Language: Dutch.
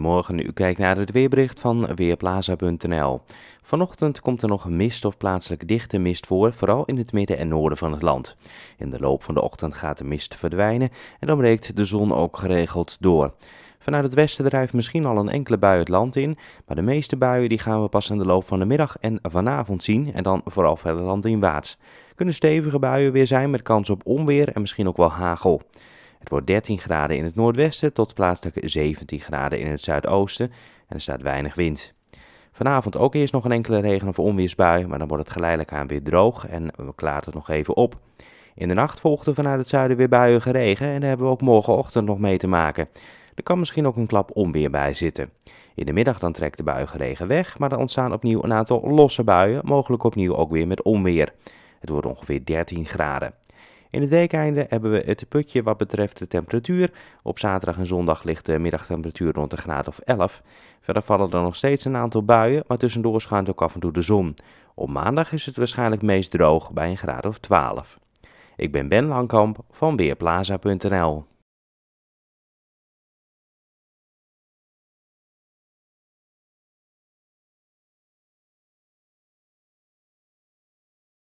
Goedemorgen, u kijkt naar het weerbericht van Weerplaza.nl. Vanochtend komt er nog mist of plaatselijk dichte mist voor, vooral in het midden en noorden van het land. In de loop van de ochtend gaat de mist verdwijnen en dan breekt de zon ook geregeld door. Vanuit het westen drijft misschien al een enkele bui het land in, maar de meeste buien die gaan we pas in de loop van de middag en vanavond zien en dan vooral verder landinwaarts. Kunnen stevige buien weer zijn met kans op onweer en misschien ook wel hagel. Het wordt 13 graden in het noordwesten tot plaatselijk 17 graden in het zuidoosten en er staat weinig wind. Vanavond ook eerst nog een enkele regen- of onweersbui, maar dan wordt het geleidelijk aan weer droog en we klaart het nog even op. In de nacht er vanuit het zuiden weer buien geregen en daar hebben we ook morgenochtend nog mee te maken. Er kan misschien ook een klap onweer bij zitten. In de middag dan trekt de geregen weg, maar er ontstaan opnieuw een aantal losse buien, mogelijk opnieuw ook weer met onweer. Het wordt ongeveer 13 graden. In het weekeinde hebben we het putje wat betreft de temperatuur. Op zaterdag en zondag ligt de middagtemperatuur rond een graad of 11. Verder vallen er nog steeds een aantal buien, maar tussendoor schijnt ook af en toe de zon. Op maandag is het waarschijnlijk meest droog bij een graad of 12. Ik ben Ben Langkamp van Weerplaza.nl